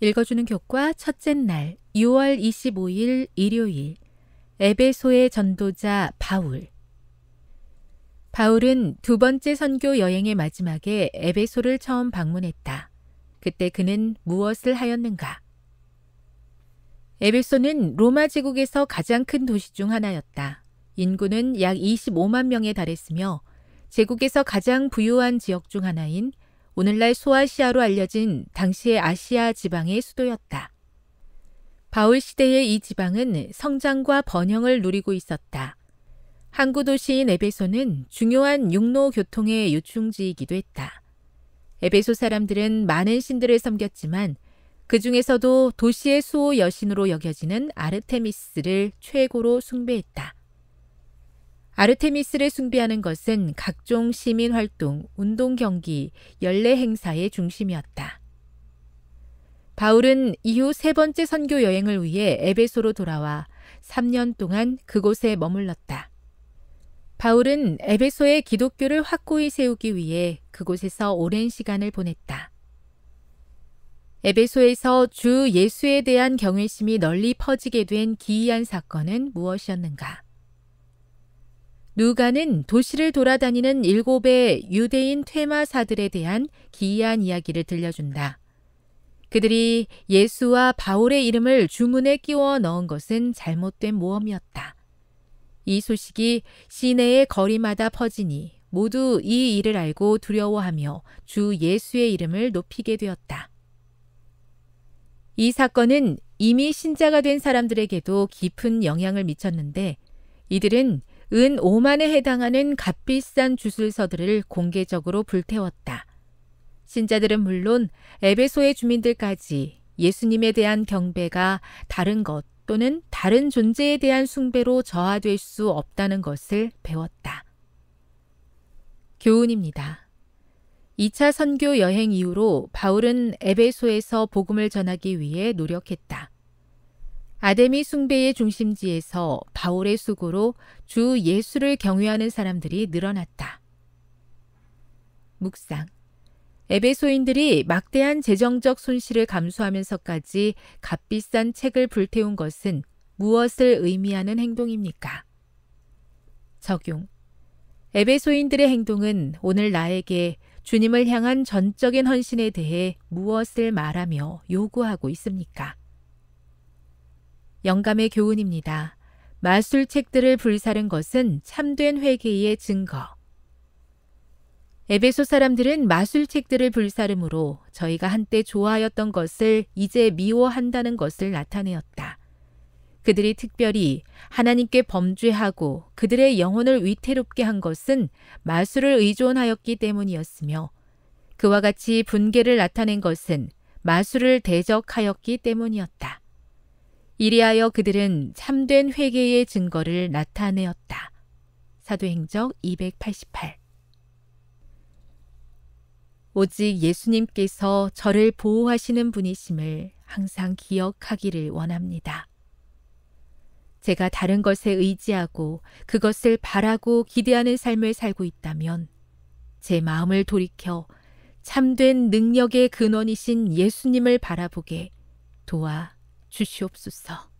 읽어주는 교과 첫째 날 6월 25일 일요일 에베소의 전도자 바울 바울은 두 번째 선교 여행의 마지막에 에베소를 처음 방문했다. 그때 그는 무엇을 하였는가? 에베소는 로마 제국에서 가장 큰 도시 중 하나였다. 인구는 약 25만 명에 달했으며 제국에서 가장 부유한 지역 중 하나인 오늘날 소아시아로 알려진 당시의 아시아 지방의 수도였다. 바울 시대의 이 지방은 성장과 번영을 누리고 있었다. 항구 도시인 에베소는 중요한 육로 교통의 요충지이기도 했다. 에베소 사람들은 많은 신들을 섬겼지만 그 중에서도 도시의 수호 여신으로 여겨지는 아르테미스를 최고로 숭배했다. 아르테미스를 숭배하는 것은 각종 시민 활동, 운동 경기, 연례 행사의 중심이었다. 바울은 이후 세 번째 선교 여행을 위해 에베소로 돌아와 3년 동안 그곳에 머물렀다. 바울은 에베소의 기독교를 확고히 세우기 위해 그곳에서 오랜 시간을 보냈다. 에베소에서 주 예수에 대한 경외심이 널리 퍼지게 된 기이한 사건은 무엇이었는가? 누가는 도시를 돌아다니는 일곱의 유대인 퇴마사들에 대한 기이한 이야기를 들려준다. 그들이 예수와 바울의 이름을 주문에 끼워 넣은 것은 잘못된 모험이었다. 이 소식이 시내의 거리마다 퍼지니 모두 이 일을 알고 두려워하며 주 예수의 이름을 높이게 되었다. 이 사건은 이미 신자가 된 사람들에게도 깊은 영향을 미쳤는데 이들은 은 5만에 해당하는 값비싼 주술서들을 공개적으로 불태웠다. 신자들은 물론 에베소의 주민들까지 예수님에 대한 경배가 다른 것 또는 다른 존재에 대한 숭배로 저하될 수 없다는 것을 배웠다. 교훈입니다. 2차 선교 여행 이후로 바울은 에베소에서 복음을 전하기 위해 노력했다. 아데미 숭배의 중심지에서 바울의 수고로 주 예수를 경외하는 사람들이 늘어났다. 묵상. 에베소인들이 막대한 재정적 손실을 감수하면서까지 값비싼 책을 불태운 것은 무엇을 의미하는 행동입니까? 적용. 에베소인들의 행동은 오늘 나에게 주님을 향한 전적인 헌신에 대해 무엇을 말하며 요구하고 있습니까? 영감의 교훈입니다. 마술책들을 불사른 것은 참된 회개의 증거. 에베소 사람들은 마술책들을 불사름으로 저희가 한때 좋아하였던 것을 이제 미워한다는 것을 나타내었다. 그들이 특별히 하나님께 범죄하고 그들의 영혼을 위태롭게 한 것은 마술을 의존하였기 때문이었으며 그와 같이 분개를 나타낸 것은 마술을 대적하였기 때문이었다. 이리하여 그들은 참된 회개의 증거를 나타내었다. 사도행적 288 오직 예수님께서 저를 보호하시는 분이심을 항상 기억하기를 원합니다. 제가 다른 것에 의지하고 그것을 바라고 기대하는 삶을 살고 있다면 제 마음을 돌이켜 참된 능력의 근원이신 예수님을 바라보게 도와 주시옵소서.